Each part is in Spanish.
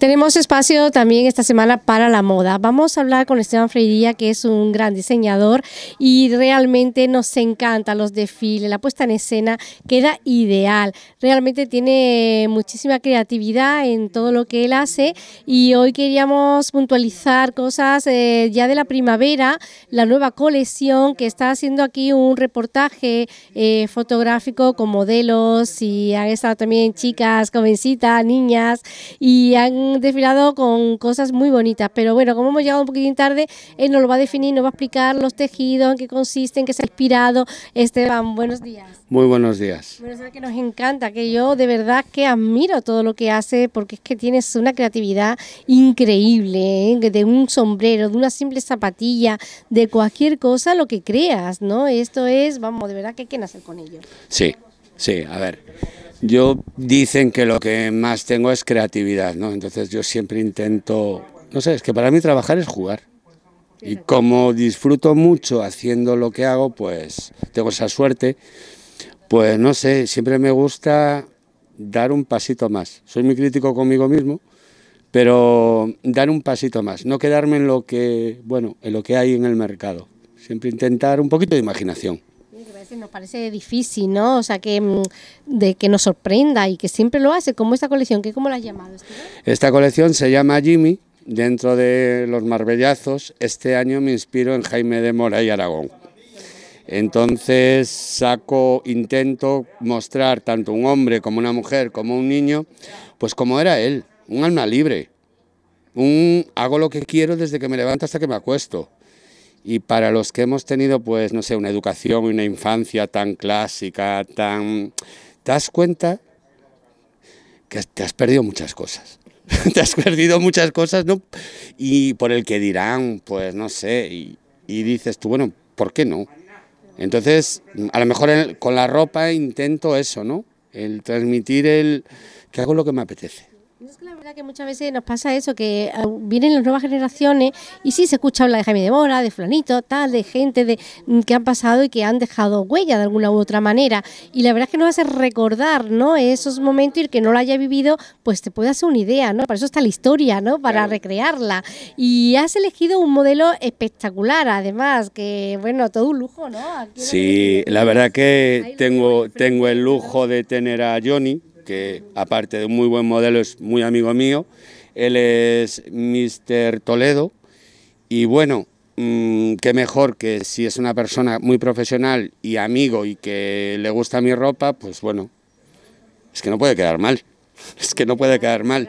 Tenemos espacio también esta semana para la moda. Vamos a hablar con Esteban Freiría, que es un gran diseñador y realmente nos encanta los desfiles, la puesta en escena queda ideal. Realmente tiene muchísima creatividad en todo lo que él hace y hoy queríamos puntualizar cosas eh, ya de la primavera, la nueva colección que está haciendo aquí un reportaje eh, fotográfico con modelos y han estado también chicas, jovencitas, niñas y han desfilado con cosas muy bonitas, pero bueno, como hemos llegado un poquitín tarde, él nos lo va a definir, nos va a explicar los tejidos, en qué consisten, qué se ha inspirado. Esteban, buenos días. Muy buenos días. Bueno, que nos encanta, que yo de verdad que admiro todo lo que hace, porque es que tienes una creatividad increíble, ¿eh? de un sombrero, de una simple zapatilla, de cualquier cosa, lo que creas, ¿no? Esto es, vamos, de verdad que hay que nacer con ello. Sí, sí, a ver. Yo dicen que lo que más tengo es creatividad, ¿no? Entonces yo siempre intento, no sé, es que para mí trabajar es jugar. Y como disfruto mucho haciendo lo que hago, pues tengo esa suerte. Pues no sé, siempre me gusta dar un pasito más. Soy muy crítico conmigo mismo, pero dar un pasito más, no quedarme en lo que, bueno, en lo que hay en el mercado. Siempre intentar un poquito de imaginación que nos parece difícil, ¿no? O sea, que, mm, de, que nos sorprenda y que siempre lo hace, como esta colección, que ¿cómo la has llamado? Esta colección se llama Jimmy, dentro de los marbellazos, este año me inspiro en Jaime de Mora y Aragón. Entonces saco, intento mostrar tanto un hombre como una mujer, como un niño, pues como era él, un alma libre, un hago lo que quiero desde que me levanto hasta que me acuesto, y para los que hemos tenido, pues, no sé, una educación y una infancia tan clásica, tan... Te das cuenta que te has perdido muchas cosas. te has perdido muchas cosas, ¿no? Y por el que dirán, pues, no sé, y, dices tú, bueno, ¿por qué no? Entonces, a lo mejor con la ropa intento eso, ¿no? El transmitir el que hago lo que me apetece que muchas veces nos pasa eso, que ah, vienen las nuevas generaciones y sí se escucha hablar de Jaime de Mora, de Flanito, tal, de gente de, mm, que han pasado y que han dejado huella de alguna u otra manera. Y la verdad es que nos hace recordar ¿no? esos momentos y el que no lo haya vivido, pues te puede hacer una idea, ¿no? Para eso está la historia, ¿no? Para recrearla. Y has elegido un modelo espectacular, además, que bueno, todo un lujo, ¿no? sí, la verdad que tengo, tengo el lujo de tener a Johnny que aparte de un muy buen modelo es muy amigo mío. Él es Mr. Toledo y bueno, mm, qué mejor que si es una persona muy profesional y amigo y que le gusta mi ropa, pues bueno, es que no puede quedar mal. es que no puede quedar mal.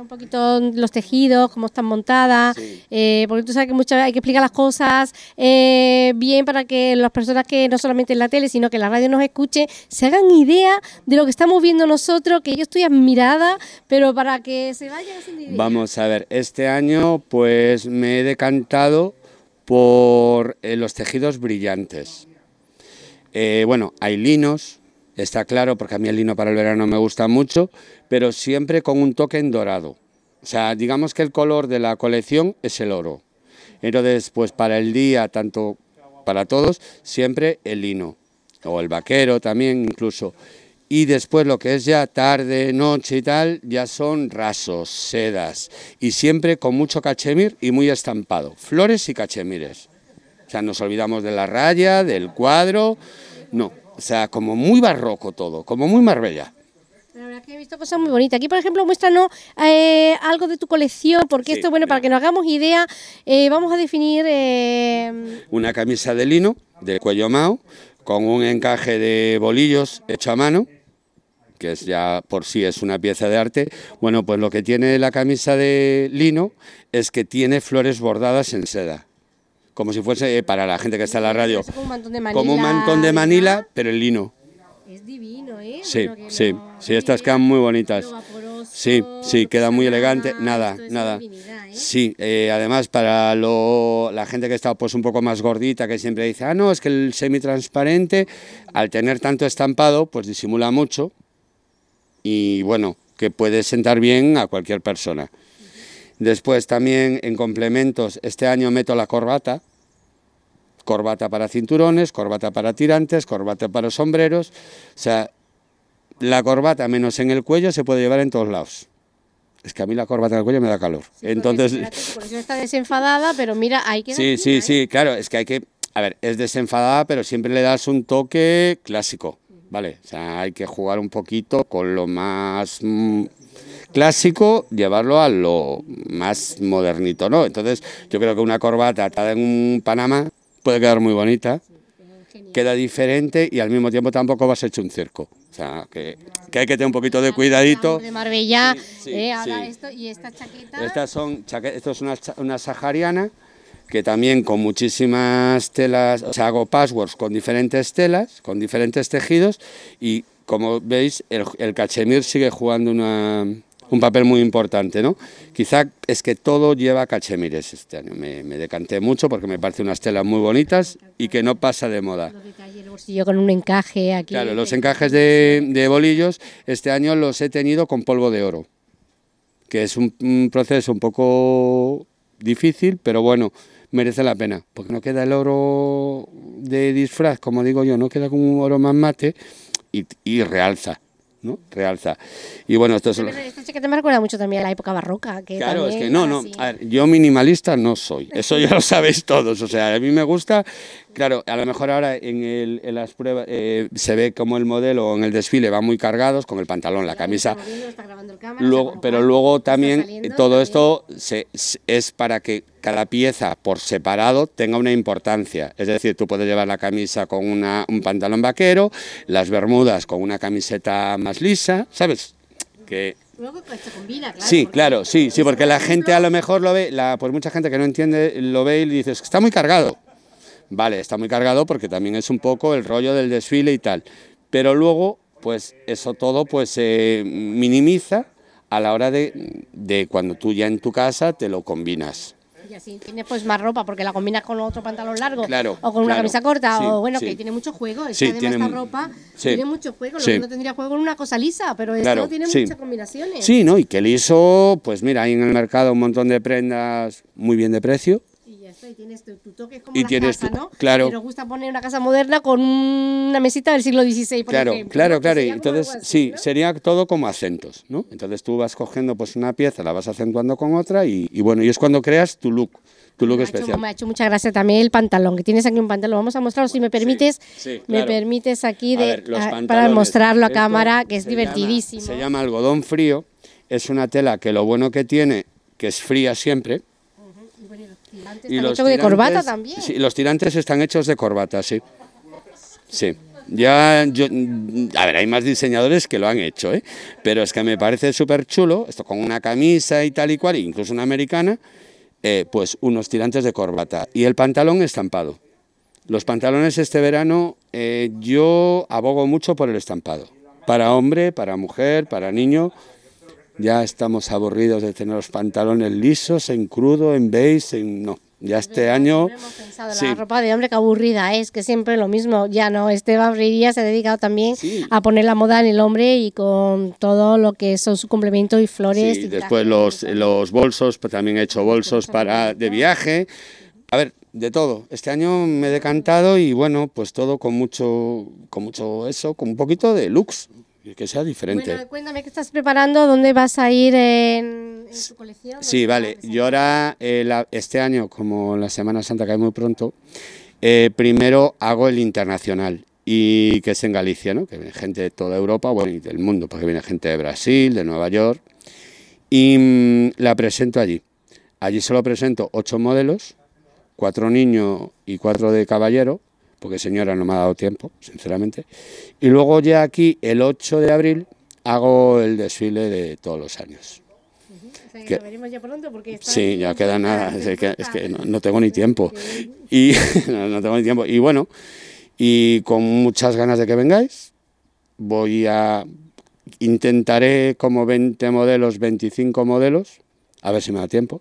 un poquito los tejidos, cómo están montadas, eh, porque tú sabes que muchas veces hay que explicar las cosas eh, bien para que las personas que no solamente en la tele, sino que en la radio nos escuche se hagan idea de lo que estamos viendo nosotros, que yo estoy admirada, pero para que se vayan sin Vamos a ver, este año pues me he decantado por eh, los tejidos brillantes. bueno, hay linos, está claro, porque a mí el lino para el verano me gusta mucho, pero siempre con un toque en dorado. O sea, digamos que el color de la colección es el oro. Entonces, pues para el día, tanto para todos, siempre el lino, o el vaquero también incluso. Y después lo que es ya tarde, noche y tal, ya son rasos, sedas, y siempre con mucho cachemir y muy estampado. Flores y cachemires. O sea, nos olvidamos de la raya, del cuadro, no. O sea, como muy barroco todo, como muy Marbella. La verdad que he visto cosas muy bonitas. Aquí, por ejemplo, muéstranos eh, algo de tu colección, porque esto, bueno, para que nos hagamos idea, eh, vamos a definir... Eh, una camisa de lino, de cuello mao, con un encaje de bolillos hecho a mano, que es ya por sí es una pieza de arte. Bueno, pues lo que tiene la camisa de lino es que tiene flores bordadas en seda como si fuese eh, para la gente que está en la radio, como un montón de Manila, pero el lino. Es divino, ¿eh? Sí, sí, sí, estas eh, quedan muy bonitas. sí, sí, queda muy elegante, nada, nada. ¿eh? Sí, además para lo, la gente que está pues un poco más gordita, que siempre dice, ah, no, es que el semitransparente, al tener tanto estampado, pues disimula mucho y bueno, que puede sentar bien a cualquier persona. Después también en complementos, este año meto la corbata, corbata para cinturones, corbata para tirantes, corbata para sombreros. O sea, la corbata menos en el cuello se puede llevar en todos lados. Es que a mí la corbata en el cuello me da calor. Entonces, está desenfadada, pero mira, hay que... Sí, sí, ¿eh? sí, claro, es que hay que... A ver, es desenfadada, pero siempre le das un toque clásico, ¿vale? O sea, hay que jugar un poquito con lo más... Mm, clásico, llevarlo a lo más modernito, ¿no? Entonces, yo creo que una corbata atada en un Panamá puede quedar muy bonita, queda diferente y al mismo tiempo tampoco vas hecho un circo. O sea, que, hay que tener un poquito de cuidadito. Marbella, eh, y esta Estas son, esto es una, sahariana que también con muchísimas telas, o sea, hago passwords con diferentes telas, con diferentes tejidos y como veis el cachemir sigue jugando una, un papel muy importante. ¿no? Quizá es que todo lleva cachemires este año. Me, decanté mucho porque me parece unas telas muy bonitas y que no pasa de moda. Yo con un encaje aquí. Claro, los encajes de, bolillos este año los he tenido con polvo de oro, que es un, proceso un poco difícil, pero bueno, merece la pena, porque no queda el oro de disfraz, como digo yo, no queda como un oro más mate y realza ¿no? Realza. Y bueno, Esto este que me recuerda mucho también a la época barroca. Que claro, es que no, no. yo minimalista no soy. Eso ya lo sabéis todos. O sea, a mí me gusta. Claro, a lo mejor ahora en, las pruebas eh, se ve como el modelo en el desfile va muy cargados con el pantalón, la camisa. pero luego también todo esto es para que cada pieza por separado tenga una importancia. Es decir, tú puedes llevar la camisa con una, un pantalón vaquero, las bermudas con una camiseta más lisa, ¿sabes? Que Luego pues, combina, claro. Sí, claro, sí, sí, porque la gente a lo mejor lo ve, la, pues mucha gente que no entiende lo ve y le dices, está muy cargado. Vale, está muy cargado porque también es un poco el rollo del desfile y tal. Pero luego, pues eso todo pues se minimiza a la hora de, de cuando tú ya en tu casa te lo combinas tienes pues más ropa porque la combinas con otro pantalón largo o con una camisa corta o bueno, que tiene mucho juego. Es que tiene, esta ropa tiene mucho juego, lo que no tendría juego en una cosa lisa, pero claro, esto tiene muchas combinaciones. Sí, ¿no? Y que liso, pues mira, hay en el mercado un montón de prendas muy bien de precio, y tienes tu, toque como ¿no? Claro. nos gusta poner una casa moderna con una mesita del siglo XVI, por Claro, ejemplo, claro, claro. Entonces, sí, sería todo como acentos, ¿no? Entonces tú vas cogiendo pues una pieza, la vas acentuando con otra y, bueno, y es cuando creas tu look tu look especial. hecho, me ha hecho mucha gracia también el pantalón, que tienes aquí un pantalón. Vamos a mostrarlo, si me permites, me permites aquí de, para mostrarlo a cámara, que es divertidísimo. se llama algodón frío, es una tela que lo bueno que tiene, que es fría siempre, están hechos de corbata también. Sí, los tirantes están hechos de corbata, sí. Sí. Ya, a ver, hay más diseñadores que lo han hecho, ¿eh? pero es que me parece súper chulo, esto con una camisa y tal y cual, e incluso una americana, eh, pues unos tirantes de corbata y el pantalón estampado. Los pantalones este verano eh, yo abogo mucho por el estampado, para hombre, para mujer, para niño. Ya estamos aburridos de tener los pantalones lisos, en crudo, en beige, en no. Ya este año... Hemos pensado, La ropa de hombre que aburrida es, que siempre lo mismo. Ya no, Esteban Riría se ha dedicado también a poner la moda en el hombre y con todo lo que son su complemento y flores. Sí, después los, los bolsos, pues también he hecho bolsos para de viaje. A ver, de todo. Este año me he decantado y bueno, pues todo con mucho, con mucho eso, con un poquito de lux que sea diferente. Bueno, cuéntame qué estás preparando, dónde vas a ir en, en tu colección. Sí, vale. Yo ahora, eh, este año, como la Semana Santa cae muy pronto, eh, primero hago el internacional y que es en Galicia, ¿no? Que viene gente de toda Europa, bueno, y del mundo, porque viene gente de Brasil, de Nueva York, y mm, la presento allí. Allí solo presento ocho modelos, cuatro niños y cuatro de caballero, porque señora no me ha dado tiempo, sinceramente. Y luego ya aquí, el 8 de abril, hago el desfile de todos los años. venimos ya pronto sí, ya queda nada, es que, no, tengo ni tiempo. Y, no tengo ni tiempo. Y bueno, y con muchas ganas de que vengáis, voy a intentaré como 20 modelos, 25 modelos, a ver si me da tiempo.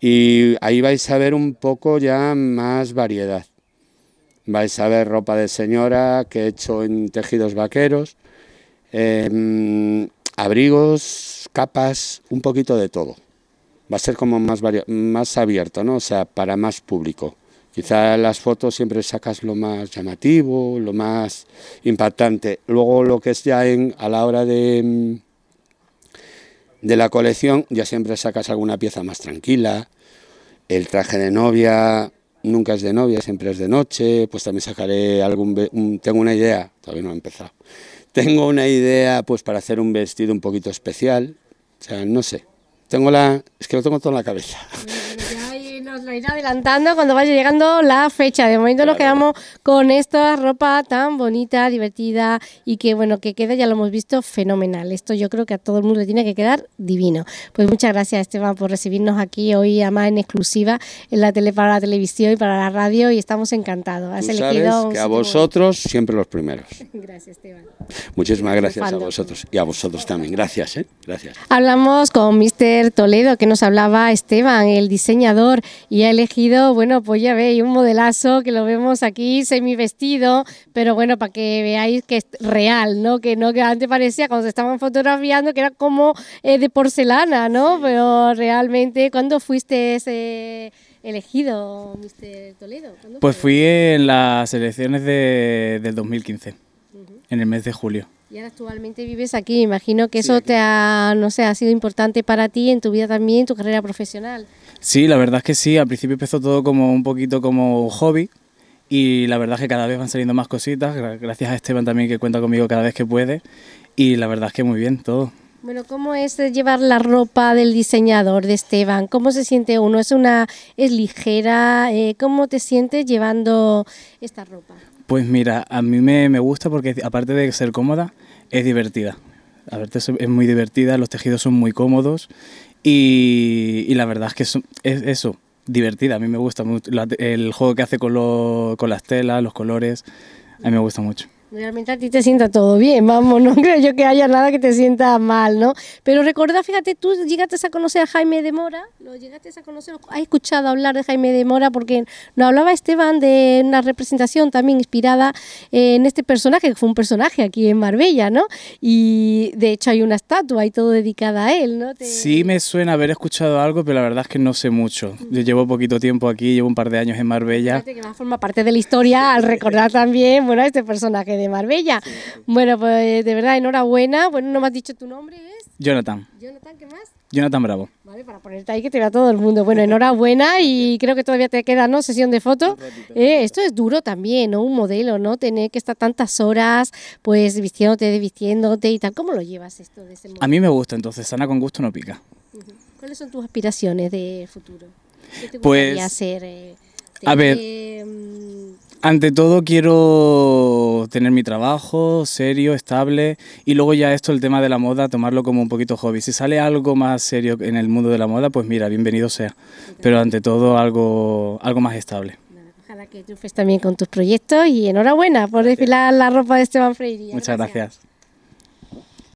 Y ahí vais a ver un poco ya más variedad vais a ver ropa de señora que he hecho en tejidos vaqueros, em, abrigos, capas, un poquito de todo. Va a ser como más, más abierto, ¿no? O sea, para más público. Quizá las fotos siempre sacas lo más llamativo, lo más impactante. Luego lo que es ya en, a la hora de, em, de la colección, ya siempre sacas alguna pieza más tranquila. El traje de novia, nunca es de novia, siempre es de noche, pues también sacaré algún... Mm, tengo una idea, todavía no he empezado, tengo una idea pues para hacer un vestido un poquito especial, o sea, no sé, tengo la... es que lo tengo todo en la cabeza. Mm. Nos lo irá adelantando cuando vaya llegando la fecha. De momento nos quedamos con esta ropa tan bonita, divertida y que, bueno, que queda, ya lo hemos visto, fenomenal. Esto yo creo que a todo el mundo le tiene que quedar divino. Pues muchas gracias, Esteban, por recibirnos aquí hoy, además en exclusiva, en la tele para la televisión y para la radio, y estamos encantados. Has que a vosotros siempre los primeros. gracias, Esteban. Muchísimas gracias a vosotros y a vosotros también. Gracias, ¿eh? Gracias. Hablamos con Mr. Toledo, que nos hablaba Esteban, el diseñador y ha elegido, bueno, pues ya veis, un modelazo que lo vemos aquí semi vestido, pero bueno, para que veáis que es real, ¿no? Que no que antes parecía cuando se estaban fotografiando que era como eh, de porcelana, ¿no? Pero realmente, ¿cuándo fuiste ese elegido, Mr. Toledo? Pues fui en las elecciones de, del 2015, en el mes de julio. Y ahora actualmente vives aquí, me imagino que eso te ha, no sé, ha sido importante para ti en tu vida también, en tu carrera profesional. Sí, la verdad es que sí, al principio empezó todo como un poquito como hobby y la verdad es que cada vez van saliendo más cositas, gracias a Esteban también que cuenta conmigo cada vez que puede y la verdad es que muy bien todo. Bueno, ¿cómo es llevar la ropa del diseñador de Esteban? ¿Cómo se siente uno? ¿Es una es ligera? Eh, ¿Cómo te sientes llevando esta ropa? Pues mira, a mí me, gusta porque aparte de ser cómoda, es divertida. A ver es muy divertida, los tejidos son muy cómodos y, la verdad es que es, es eso, divertida. A mí me gusta mucho el juego que hace con, con las telas, los colores. A mí me gusta mucho. Realmente a ti te sienta todo bien, vamos, no creo yo que haya nada que te sienta mal, ¿no? Pero recordad, fíjate, tú llegaste a conocer a Jaime de Mora, lo llegaste a conocer, has escuchado hablar de Jaime de Mora porque nos hablaba Esteban de una representación también inspirada en este personaje, que fue un personaje aquí en Marbella, ¿no? Y de hecho hay una estatua y todo dedicada a él, ¿no? Sí, me suena haber escuchado algo, pero la verdad es que no sé mucho. Mm. Yo llevo poquito tiempo aquí, llevo un par de años en Marbella. Fíjate que más forma parte de la historia al recordar también, bueno, este personaje de Marbella. Bueno, pues de verdad, enhorabuena. Bueno, no me has dicho tu nombre, ¿es? Jonathan. Jonathan, ¿qué más? Jonathan Bravo. Vale, para ponerte ahí que te vea todo el mundo. Bueno, enhorabuena y creo que todavía te queda, ¿no? Sesión de fotos. Eh, esto es duro también, ¿no? Un modelo, ¿no? Tener que estar tantas horas, pues vistiéndote, desvistiéndote y tal. ¿Cómo lo llevas esto de A mí me gusta, entonces, sana con gusto no pica. ¿Cuáles son tus aspiraciones de futuro? pues, hacer? Eh? a ver, mm, ante todo quiero tener mi trabajo serio, estable y luego ya esto, el tema de la moda, tomarlo como un poquito hobby. Si sale algo más serio en el mundo de la moda, pues mira, bienvenido sea, pero ante todo algo, algo más estable. Ojalá que triunfes también con tus proyectos y enhorabuena por desfilar la ropa de Esteban Freire. Muchas gracias.